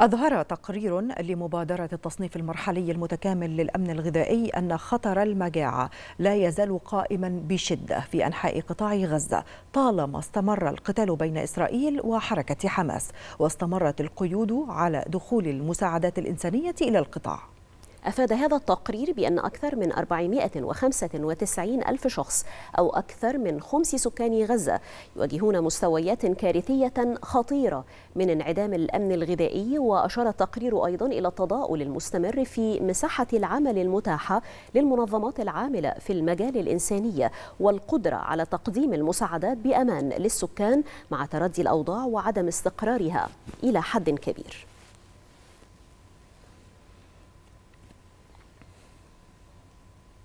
أظهر تقرير لمبادرة التصنيف المرحلي المتكامل للأمن الغذائي أن خطر المجاعة لا يزال قائما بشدة في أنحاء قطاع غزة طالما استمر القتال بين إسرائيل وحركة حماس واستمرت القيود على دخول المساعدات الإنسانية إلى القطاع أفاد هذا التقرير بأن أكثر من 495 ألف شخص أو أكثر من خمس سكان غزة يواجهون مستويات كارثية خطيرة من انعدام الأمن الغذائي وأشار التقرير أيضا إلى التضاؤل المستمر في مساحة العمل المتاحة للمنظمات العاملة في المجال الإنسانية والقدرة على تقديم المساعدات بأمان للسكان مع تردي الأوضاع وعدم استقرارها إلى حد كبير